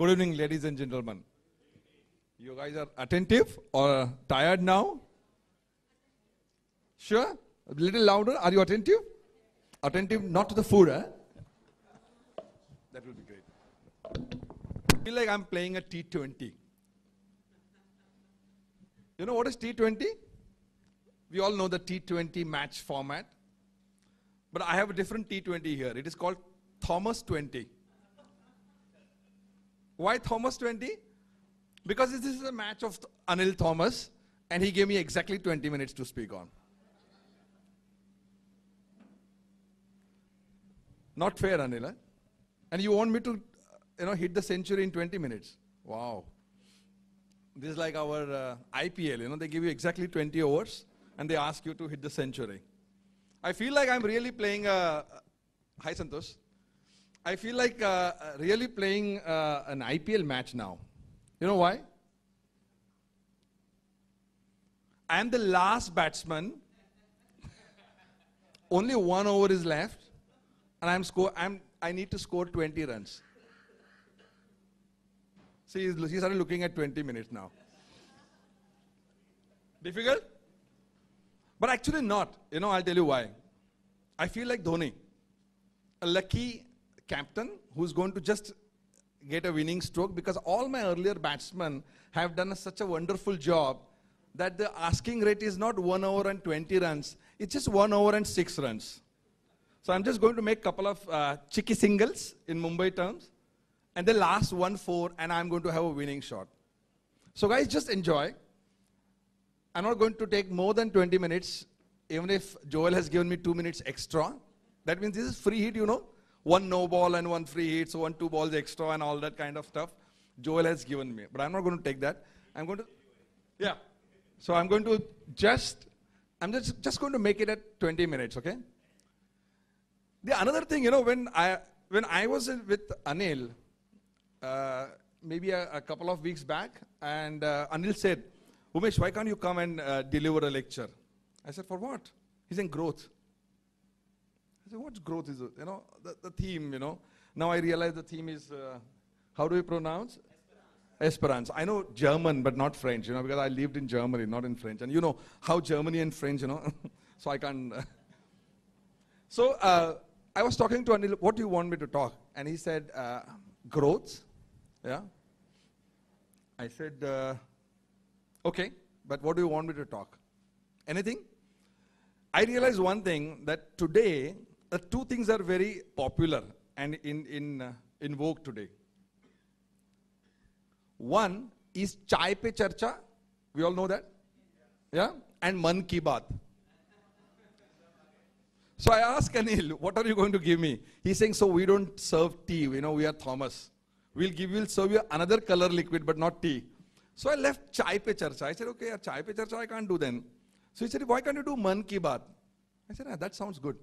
Good evening, ladies and gentlemen. You guys are attentive or tired now? Sure? A little louder. Are you attentive? Attentive not to the food, eh? That will be great. I feel like I'm playing a T20. You know what is T20? We all know the T20 match format. But I have a different T20 here. It is called Thomas 20. Why Thomas 20? Because this is a match of Anil Thomas, and he gave me exactly 20 minutes to speak on. Not fair, Anil. Eh? And you want me to, you know, hit the century in 20 minutes? Wow. This is like our uh, IPL, you know, they give you exactly 20 overs and they ask you to hit the century. I feel like I'm really playing a. Uh, uh hi, Santosh. I feel like uh, uh, really playing uh, an IPL match now. You know why? I am the last batsman. Only one over is left, and I'm score. I'm. I need to score 20 runs. See, he's, he started looking at 20 minutes now. Difficult? But actually not. You know, I'll tell you why. I feel like Dhoni. A lucky captain who's going to just get a winning stroke because all my earlier batsmen have done a, such a wonderful job that the asking rate is not 1 over and 20 runs, it's just 1 over and 6 runs. So I'm just going to make a couple of uh, cheeky singles in Mumbai terms and the last 1-4 and I'm going to have a winning shot. So guys, just enjoy. I'm not going to take more than 20 minutes even if Joel has given me 2 minutes extra. That means this is free hit, you know one no ball and one free hit, so one two balls extra and all that kind of stuff. Joel has given me, but I'm not going to take that. I'm going to, yeah. So I'm going to just, I'm just just going to make it at 20 minutes, okay? The another thing, you know, when I when I was with Anil, uh, maybe a, a, couple of weeks back, and uh, Anil said, Umesh, why can't you come and uh, deliver a lecture? I said, for what? He's in growth. I said, what growth is it? You know, the, the theme, you know. Now I realize the theme is, uh, how do you pronounce? Esperance. I know German, but not French, you know, because I lived in Germany, not in French. And you know how Germany and French, you know, so I can't. Uh, so uh, I was talking to Anil, what do you want me to talk? And he said, uh, growth. Yeah. I said, uh, okay, but what do you want me to talk? Anything? I realize one thing that today uh, two things are very popular and in, in, uh, in vogue today. One is Chai Pe Charcha. We all know that. Yeah? And Man Ki Baat. So I asked Anil, what are you going to give me? He's saying, so we don't serve tea. You know, we are Thomas. We'll give, we'll serve you another color liquid, but not tea. So I left Chai Pe Charcha. I said, okay, yeah, Chai Pe Charcha I can't do then. So he said, why can't you do Man Ki Baat? I said, yeah, that sounds good.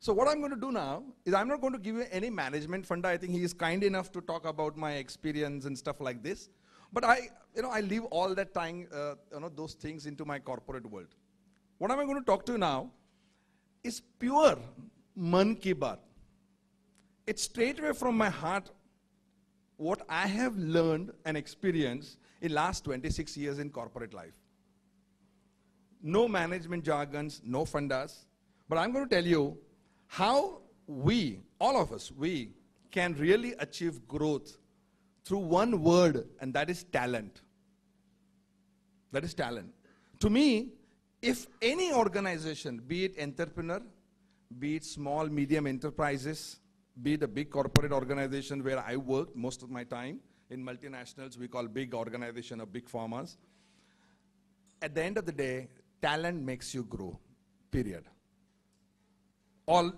So what I'm going to do now is I'm not going to give you any management funda. I think he is kind enough to talk about my experience and stuff like this. But I, you know, I leave all that time, uh, you know, those things into my corporate world. What am I going to talk to you now is pure man ki baat. It's straight away from my heart what I have learned and experienced in last 26 years in corporate life. No management jargons, no fundas. But I'm going to tell you how we, all of us, we can really achieve growth through one word, and that is talent. That is talent. To me, if any organization, be it entrepreneur, be it small, medium enterprises, be it a big corporate organization where I worked most of my time, in multinationals, we call big organization or big farmers. At the end of the day, talent makes you grow, period all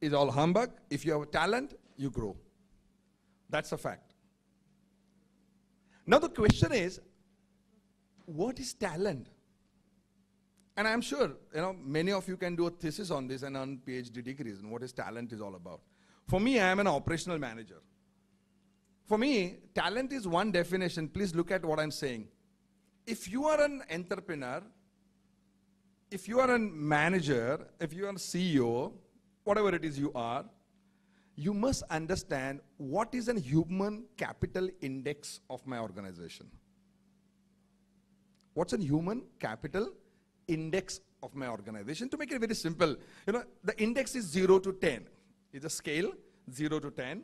is all humbug. If you have talent, you grow. That's a fact. Now the question is, what is talent? And I'm sure you know many of you can do a thesis on this and earn PhD degrees and what is talent is all about. For me, I am an operational manager. For me, talent is one definition. Please look at what I'm saying. If you are an entrepreneur, if you are a manager, if you are a CEO, whatever it is you are, you must understand what is a human capital index of my organization. What's a human capital index of my organization? To make it very simple, you know, the index is 0 to 10. It's a scale, 0 to 10.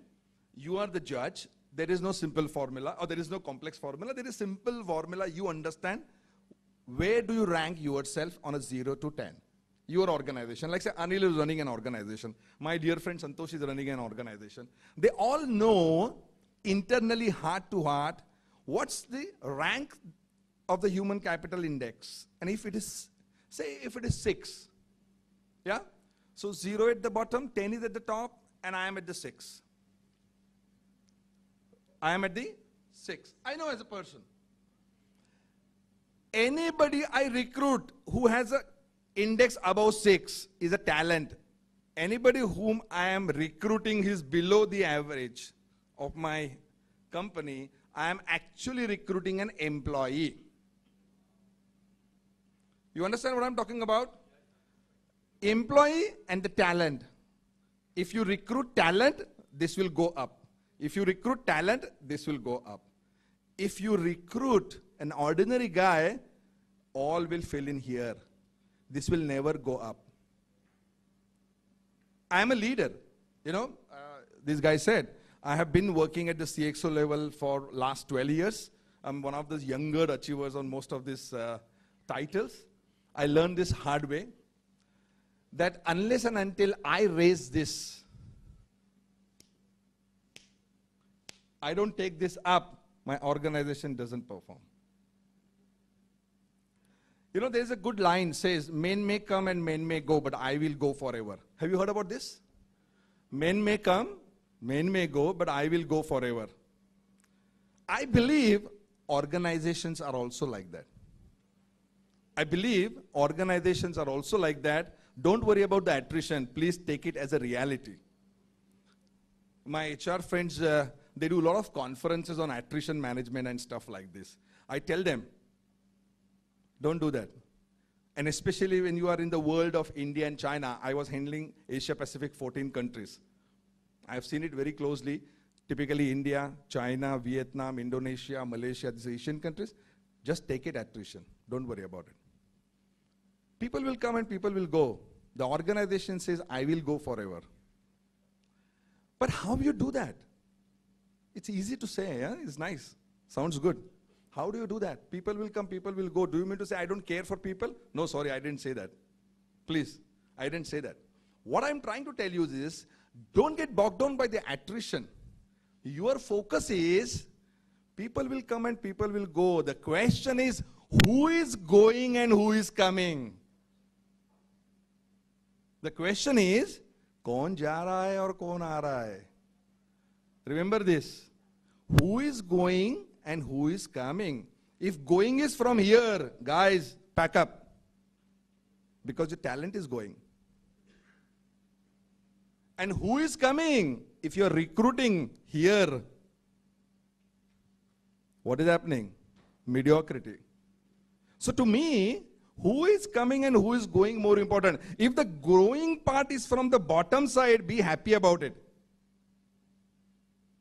You are the judge. There is no simple formula or there is no complex formula. There is simple formula you understand where do you rank yourself on a 0 to 10? Your organization. Like say Anil is running an organization. My dear friend Santosh is running an organization. They all know internally heart to heart what's the rank of the human capital index. And if it is, say if it is 6, yeah? So 0 at the bottom, 10 is at the top, and I am at the 6. I am at the 6. I know as a person anybody I recruit who has an index above 6 is a talent. Anybody whom I am recruiting is below the average of my company, I am actually recruiting an employee. You understand what I'm talking about? Employee and the talent. If you recruit talent, this will go up. If you recruit talent, this will go up. If you recruit an ordinary guy, all will fill in here. This will never go up. I am a leader. You know, uh, this guy said, I have been working at the CXO level for last 12 years. I'm one of those younger achievers on most of these uh, titles. I learned this hard way that unless and until I raise this, I don't take this up, my organization doesn't perform. You know, there's a good line says, men may come and men may go, but I will go forever. Have you heard about this? Men may come, men may go, but I will go forever. I believe organizations are also like that. I believe organizations are also like that. Don't worry about the attrition. Please take it as a reality. My HR friends, uh, they do a lot of conferences on attrition management and stuff like this. I tell them, don't do that. And especially when you are in the world of India and China, I was handling Asia Pacific 14 countries. I have seen it very closely. Typically, India, China, Vietnam, Indonesia, Malaysia, these Asian countries, just take it attrition. Don't worry about it. People will come and people will go. The organization says, I will go forever. But how you do that? It's easy to say, yeah? it's nice, sounds good. How do you do that? People will come, people will go. Do you mean to say I don't care for people? No, sorry, I didn't say that. Please, I didn't say that. What I'm trying to tell you is don't get bogged down by the attrition. Your focus is people will come and people will go. The question is who is going and who is coming? The question is कौन जा रहा है और कौन आ रहा है? Remember this. Who is going and who is coming. If going is from here, guys, pack up. Because your talent is going. And who is coming? If you're recruiting here, what is happening? Mediocrity. So to me, who is coming and who is going more important. If the growing part is from the bottom side, be happy about it.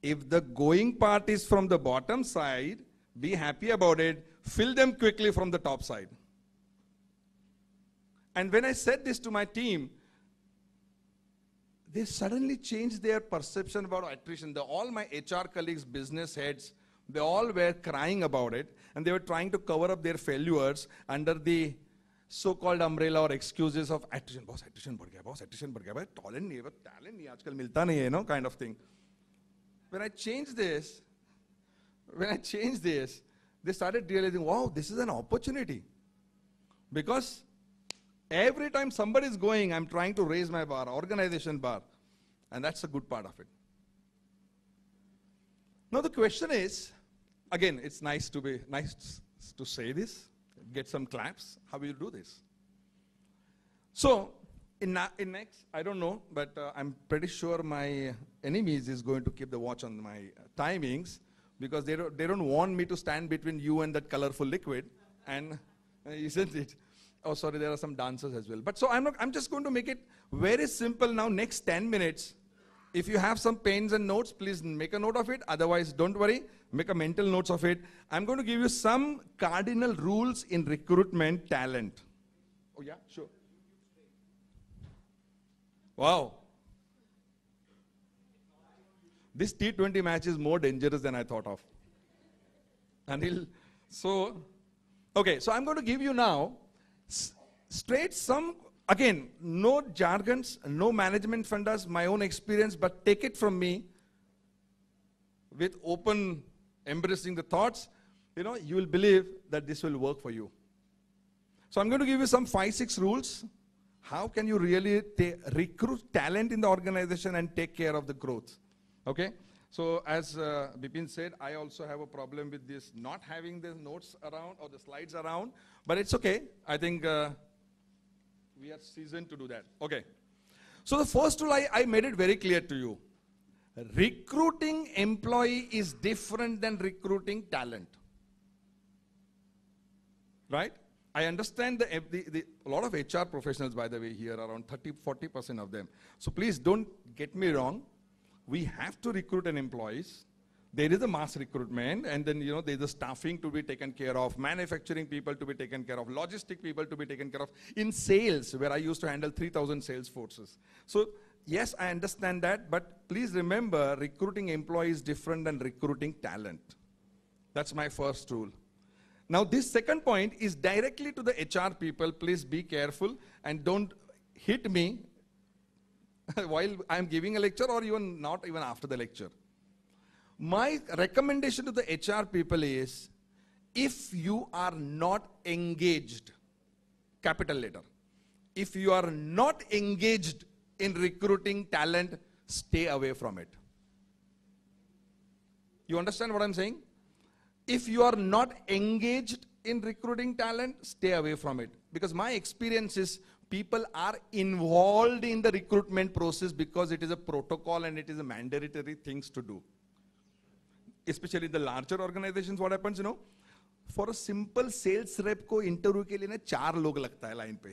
If the going part is from the bottom side, be happy about it. Fill them quickly from the top side. And when I said this to my team, they suddenly changed their perception about attrition. The, all my HR colleagues, business heads, they all were crying about it and they were trying to cover up their failures under the so-called umbrella or excuses of attrition. Boss, attrition बढ़ गया, boss, attrition बढ़ talent नहीं है, talent नहीं आजकल मिलता नहीं है, you know, kind of thing when I changed this, when I changed this, they started realizing, wow, this is an opportunity. Because every time somebody is going, I'm trying to raise my bar, organization bar. And that's a good part of it. Now the question is, again, it's nice to be nice to say this, get some claps. How will you do this? So in, in next, I don't know, but uh, I'm pretty sure my enemies is going to keep the watch on my uh, timings because they don't, they don't want me to stand between you and that colorful liquid. And uh, isn't it? Oh, sorry, there are some dancers as well. But so I'm, not, I'm just going to make it very simple now. Next 10 minutes, if you have some pains and notes, please make a note of it. Otherwise, don't worry, make a mental notes of it. I'm going to give you some cardinal rules in recruitment talent. Oh, yeah, sure. Wow. This T20 match is more dangerous than I thought of. Anil, so, okay, so I'm going to give you now s- straight some, again, no jargons, no management fundas, my own experience, but take it from me with open embracing the thoughts, you know, you will believe that this will work for you. So I'm going to give you some five, six rules how can you really recruit talent in the organization and take care of the growth? Okay. So as uh, Bipin said, I also have a problem with this not having the notes around or the slides around, but it's okay. I think uh, we are seasoned to do that. Okay. So the first rule, I, I made it very clear to you. Recruiting employee is different than recruiting talent. Right? I understand the, eh, the, the, a lot of HR professionals, by the way, here, around 30, 40% of them. So please don't get me wrong. We have to recruit an employees. There is a mass recruitment, and then, you know, there's a staffing to be taken care of, manufacturing people to be taken care of, logistic people to be taken care of. In sales, where I used to handle 3,000 sales forces. So yes, I understand that, but please remember, recruiting employees different than recruiting talent. That's my first rule. Now, this second point is directly to the HR people. Please be careful and don't hit me while I'm giving a lecture or even not even after the lecture. My recommendation to the HR people is if you are not engaged, capital letter, if you are not engaged in recruiting talent, stay away from it. You understand what I'm saying? if you are not engaged in recruiting talent, stay away from it. Because my experience is people are involved in the recruitment process because it is a protocol and it is a mandatory things to do. Especially the larger organizations, what happens, you know, for a simple sales rep co interview ke liye na char log lagta hai line pe.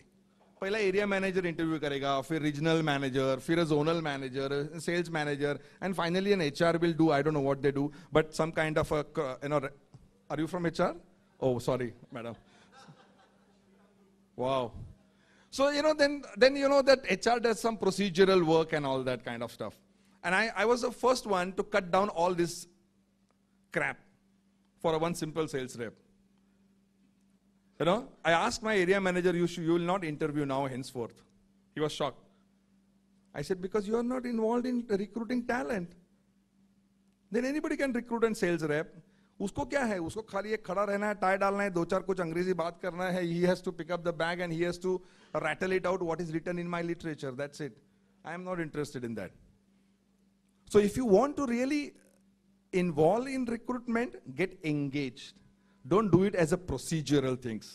Pahila area manager interview karega, fir regional manager, fir a zonal manager, a sales manager, and finally an HR will do, I don't know what they do, but some kind of a, you know, are you from HR? Oh, sorry, madam. wow. So, you know, then, then you know that HR does some procedural work and all that kind of stuff. And I, I was the first one to cut down all this crap for one simple sales rep. You know, I asked my area manager, you, should, you will not interview now henceforth. He was shocked. I said, because you are not involved in recruiting talent. Then anybody can recruit a sales rep. उसको क्या है उसको खाली एक खड़ा रहना है tie डालना है दो चार कुछ अंग्रेजी बात करना है he has to pick up the bag and he has to rattle it out what is written in my literature that's it I am not interested in that so if you want to really involve in recruitment get engage don't do it as a procedural things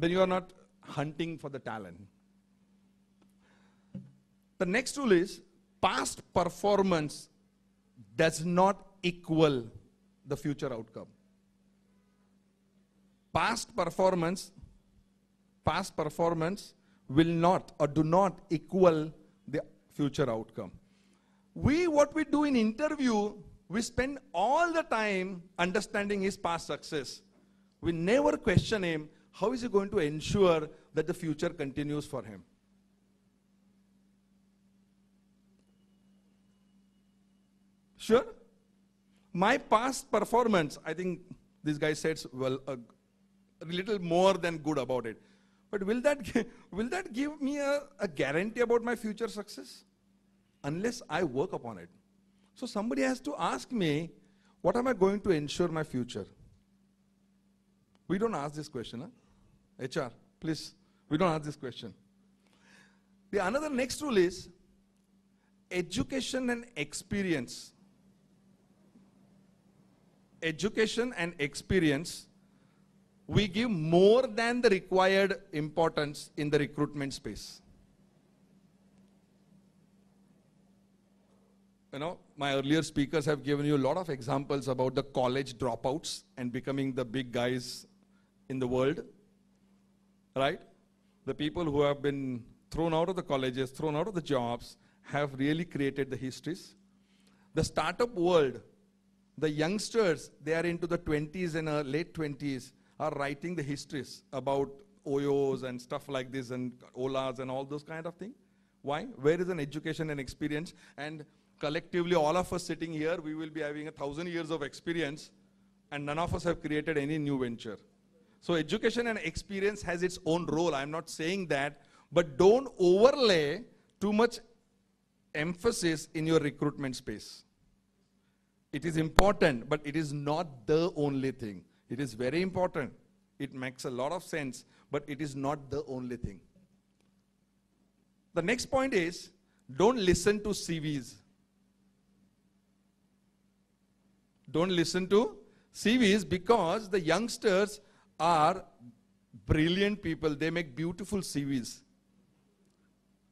then you are not hunting for the talent the next rule is past performance does not equal the future outcome. Past performance, past performance will not or do not equal the future outcome. We, what we do in interview, we spend all the time understanding his past success. We never question him, how is he going to ensure that the future continues for him? Sure? My past performance, I think this guy says, well, a, a little more than good about it. But will that, will that give me a, a guarantee about my future success? Unless I work upon it. So somebody has to ask me, what am I going to ensure my future? We don't ask this question, huh? HR, please, we don't ask this question. The another next rule is education and experience education and experience, we give more than the required importance in the recruitment space. You know, my earlier speakers have given you a lot of examples about the college dropouts and becoming the big guys in the world, right? The people who have been thrown out of the colleges, thrown out of the jobs, have really created the histories. The startup world the youngsters, they are into the 20s and uh, late 20s, are writing the histories about OYOs and stuff like this and OLAs and all those kind of things. Why? Where is an education and experience? And collectively, all of us sitting here, we will be having a thousand years of experience and none of us have created any new venture. So education and experience has its own role. I'm not saying that, but don't overlay too much emphasis in your recruitment space. It is important, but it is not the only thing. It is very important. It makes a lot of sense, but it is not the only thing. The next point is don't listen to CVs. Don't listen to CVs because the youngsters are brilliant people. They make beautiful CVs.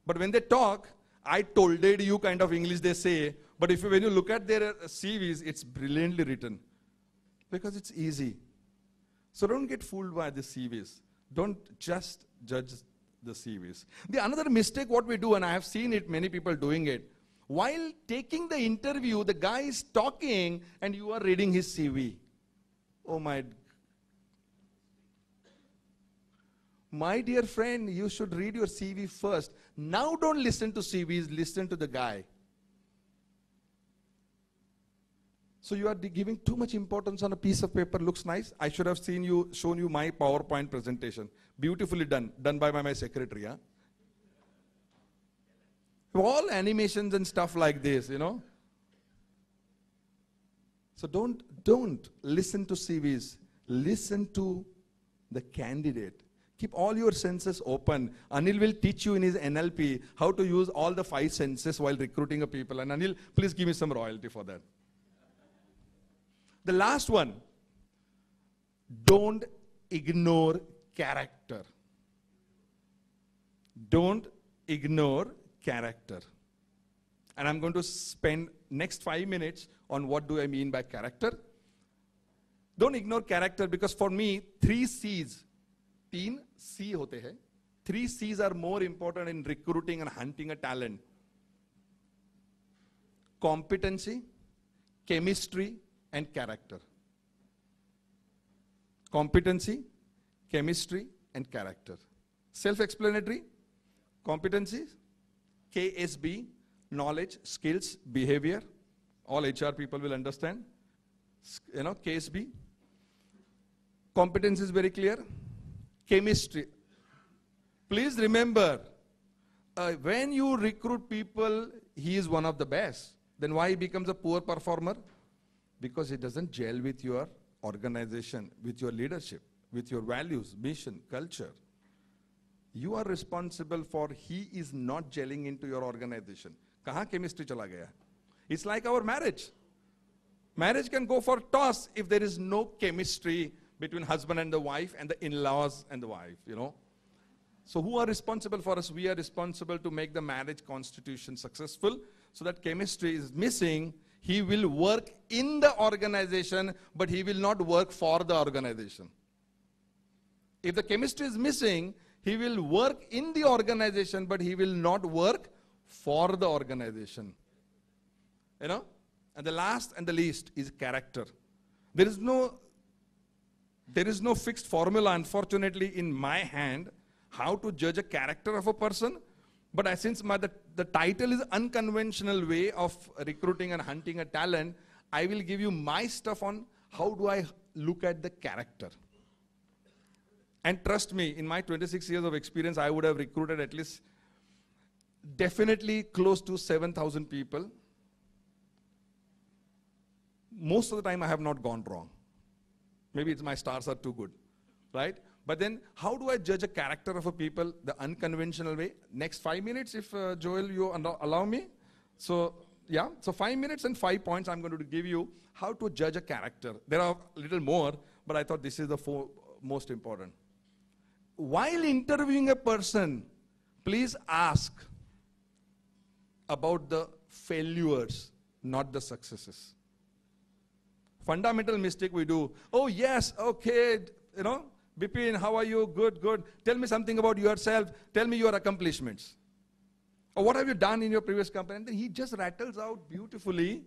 But when they talk, I told you kind of English they say, but if you, when you look at their uh, CVs, it's brilliantly written because it's easy. So don't get fooled by the CVs. Don't just judge the CVs. The another mistake what we do, and I have seen it many people doing it, while taking the interview, the guy is talking and you are reading his CV. Oh my. My dear friend, you should read your CV first. Now don't listen to CVs, listen to the guy. So you are giving too much importance on a piece of paper. Looks nice. I should have seen you, shown you my PowerPoint presentation. Beautifully done. Done by my, my secretary. Huh? All animations and stuff like this, you know. So don't, don't listen to CVs. Listen to the candidate. Keep all your senses open. Anil will teach you in his NLP how to use all the five senses while recruiting a people. And Anil, please give me some royalty for that. The last one don't ignore character. Don't ignore character. And I'm going to spend next 5 minutes on what do I mean by character. Don't ignore character because for me three C's तीन C होते हैं three C's are more important in recruiting and hunting and character. Competency, chemistry, and character. Self-explanatory, competencies, KSB, knowledge, skills, behavior. All HR people will understand. You know, KSB. Competence is very clear. Chemistry. Please remember, uh, when you recruit people, he is one of the best. Then why he becomes a poor performer? because it doesn't gel with your organization, with your leadership, with your values, mission, culture. You are responsible for he is not gelling into your organization. Kaha chemistry chala gaya? It's like our marriage. Marriage can go for toss if there is no chemistry between husband and the wife and the in-laws and the wife, you know. So who are responsible for us? We are responsible to make the marriage constitution successful so that chemistry is missing he will work in the organization, but he will not work for the organization. If the chemistry is missing, he will work in the organization, but he will not work for the organization. You know? And the last and the least is character. There is no there is no fixed formula, unfortunately, in my hand how to judge a character of a person but I, since my, the, the title is unconventional way of recruiting and hunting a talent, I will give you my stuff on how do I look at the character. And trust me, in my 26 years of experience, I would have recruited at least definitely close to 7,000 people. Most of the time, I have not gone wrong. Maybe it's my stars are too good, right? But then, how do I judge a character of a people the unconventional way? Next five minutes, if uh, Joel, you allow me. So, yeah, so five minutes and five points I'm going to give you how to judge a character. There are a little more, but I thought this is the four most important. While interviewing a person, please ask about the failures, not the successes. Fundamental mistake we do. Oh, yes, okay, you know, Bipin, how are you? Good, good. Tell me something about yourself. Tell me your accomplishments. Or what have you done in your previous company? And then he just rattles out beautifully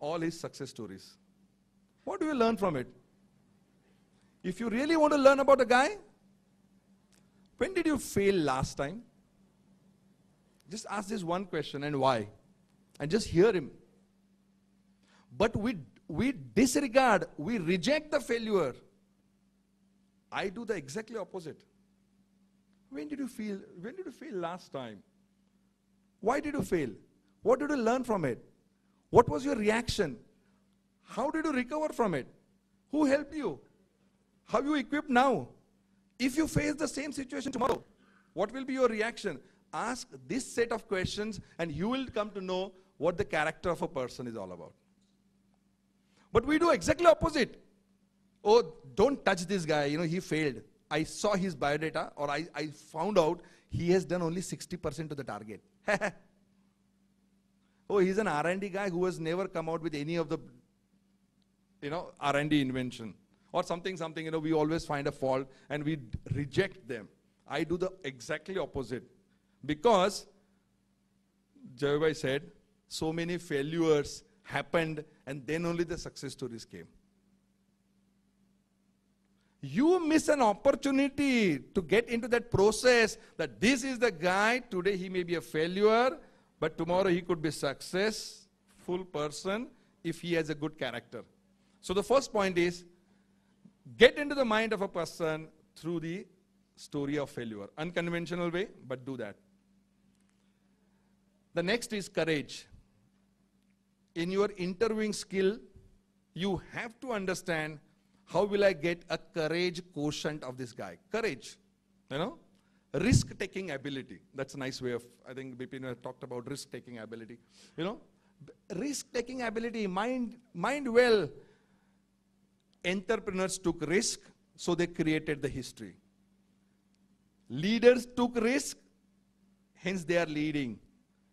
all his success stories. What do you learn from it? If you really want to learn about a guy, when did you fail last time? Just ask this one question and why. And just hear him. But we, we disregard, we reject the failure I do the exactly opposite. When did you feel, when did you fail last time? Why did you fail? What did you learn from it? What was your reaction? How did you recover from it? Who helped you? How you equipped now? If you face the same situation tomorrow, what will be your reaction? Ask this set of questions and you will come to know what the character of a person is all about. But we do exactly opposite oh, don't touch this guy, you know, he failed. I saw his biodata or I, I found out he has done only 60% of the target. oh, he's an R&D guy who has never come out with any of the, you know, R&D invention or something, something, you know, we always find a fault and we reject them. I do the exactly opposite because Javibai said so many failures happened and then only the success stories came you miss an opportunity to get into that process that this is the guy, today he may be a failure, but tomorrow he could be successful person if he has a good character. So the first point is, get into the mind of a person through the story of failure. Unconventional way, but do that. The next is courage. In your interviewing skill, you have to understand how will I get a courage quotient of this guy? Courage, you know? Risk-taking ability. That's a nice way of, I think Bipin talked about risk-taking ability. You know, risk-taking ability, mind, mind well. Entrepreneurs took risk, so they created the history. Leaders took risk, hence they are leading.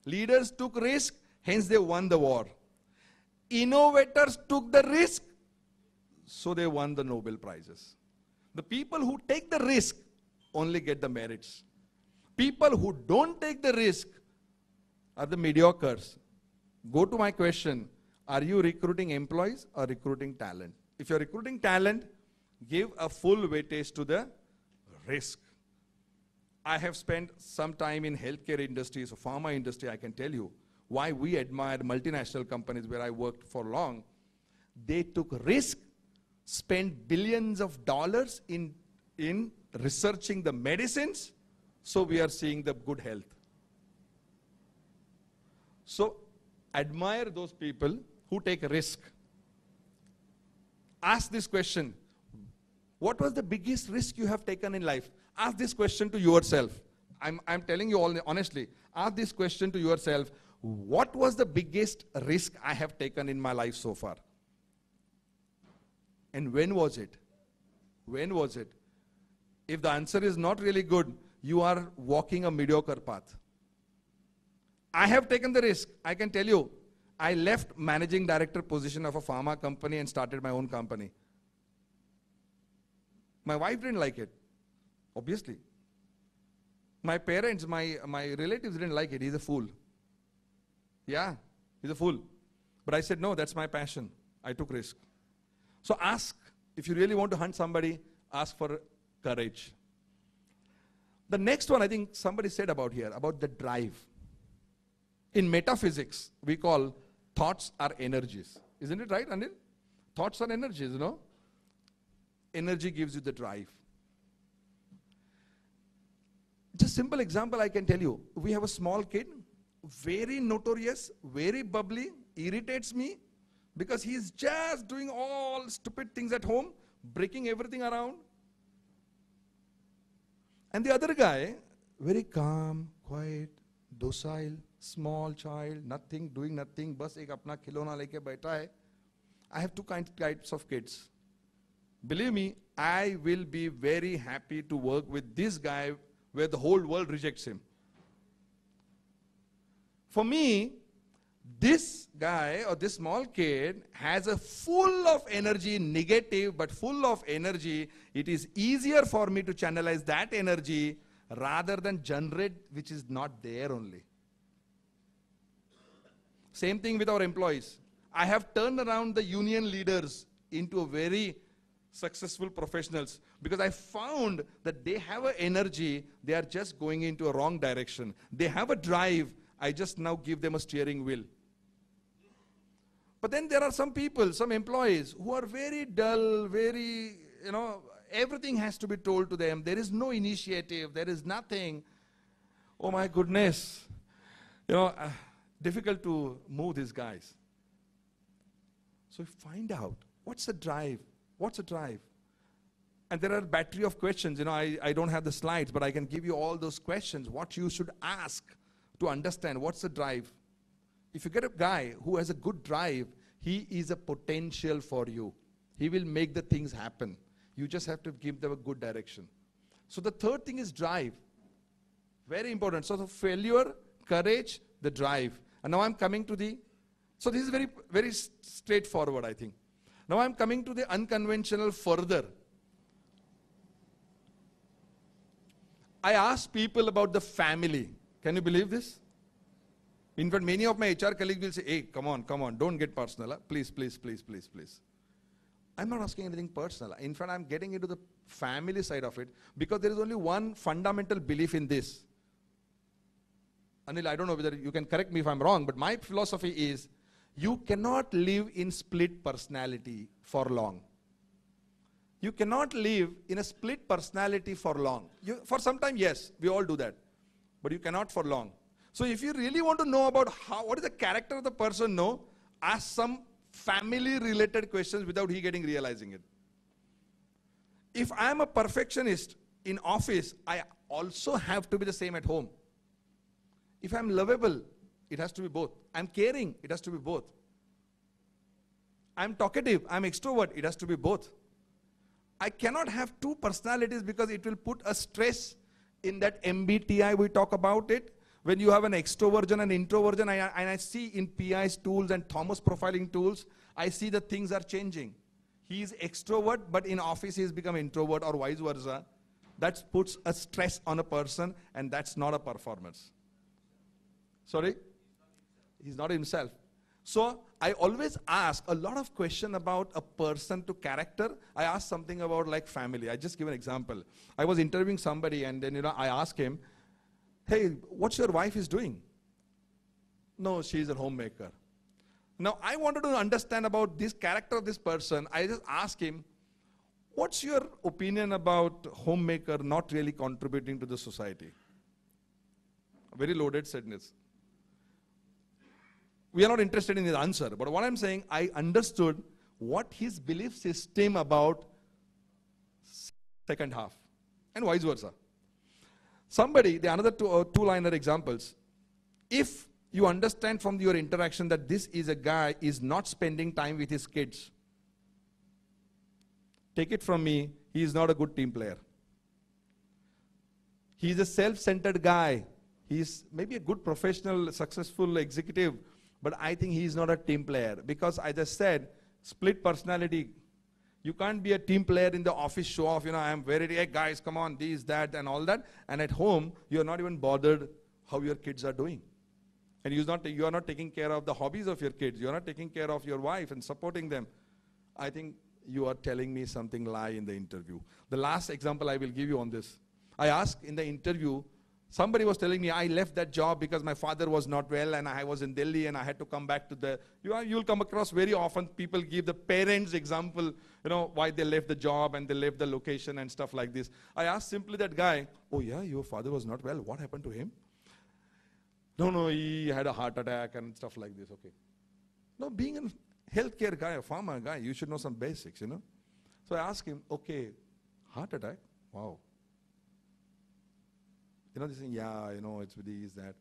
Leaders took risk, hence they won the war. Innovators took the risk, so they won the Nobel Prizes. The people who take the risk only get the merits. People who don't take the risk are the mediocres. Go to my question. Are you recruiting employees or recruiting talent? If you're recruiting talent, give a full weightage to the risk. I have spent some time in healthcare industry, so pharma industry, I can tell you why we admire multinational companies where I worked for long. They took risk spend billions of dollars in, in researching the medicines, so we are seeing the good health. So admire those people who take risk. Ask this question. What was the biggest risk you have taken in life? Ask this question to yourself. I'm, I'm telling you all honestly. Ask this question to yourself. What was the biggest risk I have taken in my life so far? And when was it? When was it? If the answer is not really good, you are walking a mediocre path. I have taken the risk. I can tell you, I left managing director position of a pharma company and started my own company. My wife didn't like it, obviously. My parents, my, my relatives didn't like it. He's a fool. Yeah, he's a fool. But I said, no, that's my passion. I took risk. So ask, if you really want to hunt somebody, ask for courage. The next one I think somebody said about here, about the drive. In metaphysics, we call thoughts are energies. Isn't it right, Anil? Thoughts are energies, you know? Energy gives you the drive. Just simple example I can tell you. We have a small kid, very notorious, very bubbly, irritates me, because he's just doing all stupid things at home, breaking everything around. And the other guy, very calm, quiet, docile, small child, nothing, doing nothing, बस एक अपना खिलौना लेके बैठा I have two kinds types of kids. Believe me, I will be very happy to work with this guy where the whole world rejects him. For me, this guy or this small kid has a full of energy, negative, but full of energy. It is easier for me to channelize that energy rather than generate which is not there only. Same thing with our employees. I have turned around the union leaders into a very successful professionals because I found that they have an energy, they are just going into a wrong direction. They have a drive, I just now give them a steering wheel. But then there are some people, some employees who are very dull, very, you know, everything has to be told to them. There is no initiative, there is nothing. Oh my goodness. You know, uh, difficult to move these guys. So find out what's the drive? What's the drive? And there are battery of questions. You know, I, I don't have the slides, but I can give you all those questions. What you should ask to understand what's the drive if you get a guy who has a good drive, he is a potential for you. He will make the things happen. You just have to give them a good direction. So the third thing is drive. Very important. So the failure, courage, the drive. And now I'm coming to the, so this is very, very straightforward, I think. Now I'm coming to the unconventional further. I asked people about the family. Can you believe this? In fact, many of my HR colleagues will say, hey, come on, come on, don't get personal. Huh? Please, please, please, please, please. I'm not asking anything personal. In fact, I'm getting into the family side of it because there is only one fundamental belief in this. Anil, I don't know whether you can correct me if I'm wrong, but my philosophy is you cannot live in split personality for long. You cannot live in a split personality for long. You, for some time, yes, we all do that. But you cannot for long. So if you really want to know about how, what is the character of the person, know, ask some family-related questions without he getting realizing it. If I am a perfectionist in office, I also have to be the same at home. If I'm lovable, it has to be both. I'm caring, it has to be both. I'm talkative, I'm extrovert, it has to be both. I cannot have two personalities because it will put a stress in that MBTI we talk about it when you have an extroversion and introversion, I, and I see in PI's tools and Thomas profiling tools, I see that things are changing. He is extrovert, but in office he's become introvert or vice versa. That puts a stress on a person, and that's not a performance. Sorry? He's not himself. So I always ask a lot of question about a person to character. I ask something about like family. I just give an example. I was interviewing somebody, and then you know I asked him, Hey, what's your wife is doing? No, she's a homemaker. Now, I wanted to understand about this character of this person. I just asked him, what's your opinion about homemaker not really contributing to the society? Very loaded sadness. We are not interested in his answer, but what I'm saying, I understood what his belief system about second half and vice versa. Somebody, the another two, uh, two-liner examples. If you understand from your interaction that this is a guy is not spending time with his kids, take it from me, he is not a good team player. He is a self-centered guy. He is maybe a good professional, successful executive, but I think he is not a team player because, as I said, split personality you can't be a team player in the office, show off, you know, I'm very, hey guys, come on, this, that, and all that. And at home, you're not even bothered how your kids are doing. And you're not, you are not taking care of the hobbies of your kids. You're not taking care of your wife and supporting them. I think you are telling me something lie in the interview. The last example I will give you on this. I asked in the interview Somebody was telling me, I left that job because my father was not well and I was in Delhi and I had to come back to the. You know, you'll come across very often people give the parents' example, you know, why they left the job and they left the location and stuff like this. I asked simply that guy, Oh, yeah, your father was not well. What happened to him? No, no, he had a heart attack and stuff like this. Okay. No, being a healthcare guy, a farmer guy, you should know some basics, you know. So I asked him, Okay, heart attack? Wow. You know, they saying, yeah, you know, it's with these, that.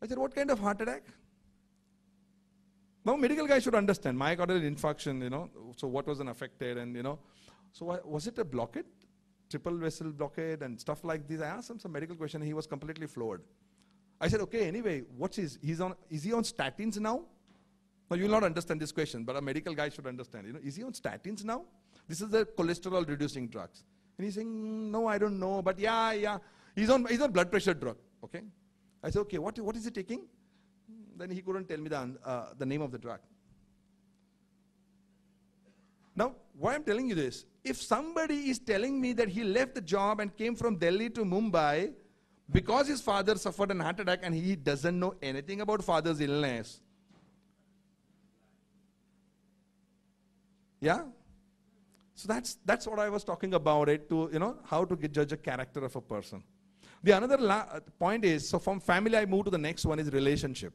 I said, what kind of heart attack? Now, medical guy should understand myocardial infarction, you know, so what was an affected, and you know, so was it a blockade, triple vessel blockade, and stuff like this? I asked him some medical question, he was completely floored. I said, okay, anyway, what's his, he's on, is he on statins now? Now, you'll not understand this question, but a medical guy should understand, you know, is he on statins now? This is the cholesterol reducing drugs. And he's saying, no, I don't know, but yeah, yeah. He's on, he's on blood pressure drug, okay? I said, okay, what, what is he taking? Then he couldn't tell me the, uh, the name of the drug. Now, why I'm telling you this, if somebody is telling me that he left the job and came from Delhi to Mumbai because his father suffered an heart attack and he doesn't know anything about father's illness, yeah so that's that's what i was talking about it to you know how to judge a character of a person the another uh, point is, so from family, I move to the next one is relationship.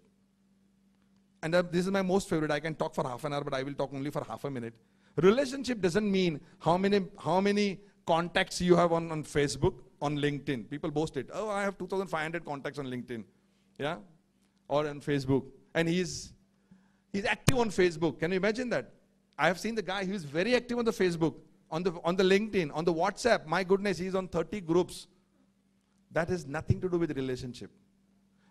And uh, this is my most favorite. I can talk for half an hour, but I will talk only for half a minute. Relationship doesn't mean how many, how many contacts you have on, on Facebook, on LinkedIn. People boast it. Oh, I have 2,500 contacts on LinkedIn. Yeah? Or on Facebook. And he's, he's active on Facebook. Can you imagine that? I have seen the guy who's very active on the Facebook, on the, on the LinkedIn, on the WhatsApp. My goodness, he's on 30 groups. That has nothing to do with relationship.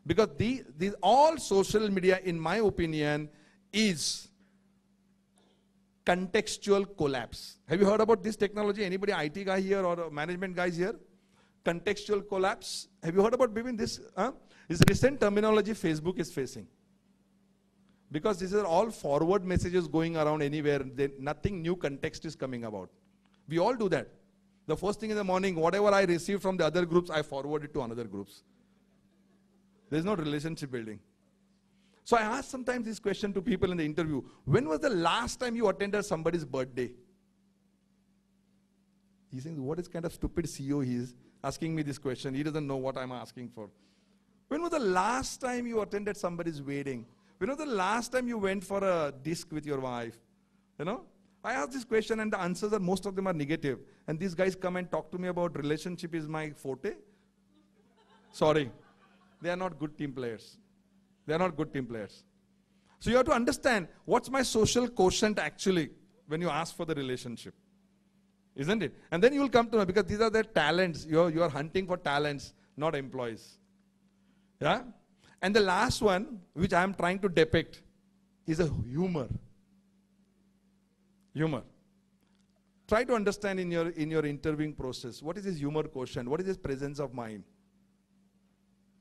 Because the, the, all social media, in my opinion, is contextual collapse. Have you heard about this technology? Anybody IT guy here or management guys here? Contextual collapse. Have you heard about Bivin? This huh? is recent terminology Facebook is facing. Because these are all forward messages going around anywhere. They, nothing new context is coming about. We all do that. The first thing in the morning, whatever I receive from the other groups, I forward it to another groups. There's no relationship building. So I ask sometimes this question to people in the interview. When was the last time you attended somebody's birthday? He thinks, what is kind of stupid CEO he is asking me this question. He doesn't know what I'm asking for. When was the last time you attended somebody's wedding? When was the last time you went for a disc with your wife? You know? I ask this question and the answers are most of them are negative. And these guys come and talk to me about relationship is my forte. Sorry, they are not good team players. They are not good team players. So you have to understand what's my social quotient actually when you ask for the relationship. Isn't it? And then you will come to know because these are their talents. You're, you're hunting for talents, not employees. Yeah? And the last one, which I am trying to depict, is a humor. Humor. Try to understand in your, in your interviewing process, what is his humor quotient? What is his presence of mind?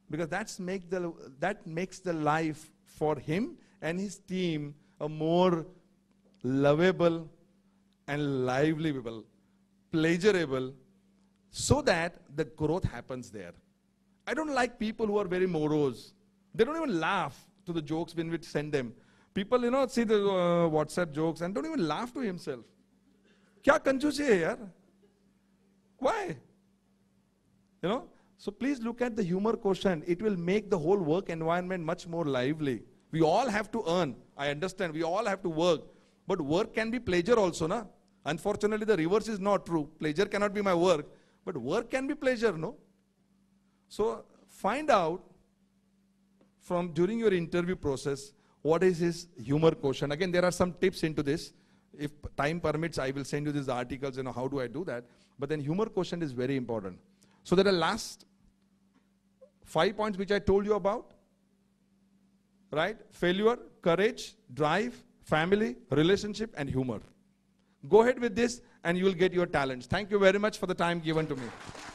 Because that's make the, that makes the life for him and his team a more lovable and livable, pleasurable, so that the growth happens there. I don't like people who are very morose. They don't even laugh to the jokes when we send them people you know see the uh, whatsapp jokes and don't even laugh to himself kya kanjusi hai yaar why you know so please look at the humor quotient it will make the whole work environment much more lively we all have to earn i understand we all have to work but work can be pleasure also na unfortunately the reverse is not true pleasure cannot be my work but work can be pleasure no so find out from during your interview process what is his humor quotient? Again, there are some tips into this. If time permits, I will send you these articles, you know, how do I do that? But then humor quotient is very important. So there are last five points which I told you about, right? Failure, courage, drive, family, relationship, and humor. Go ahead with this and you will get your talents. Thank you very much for the time given to me.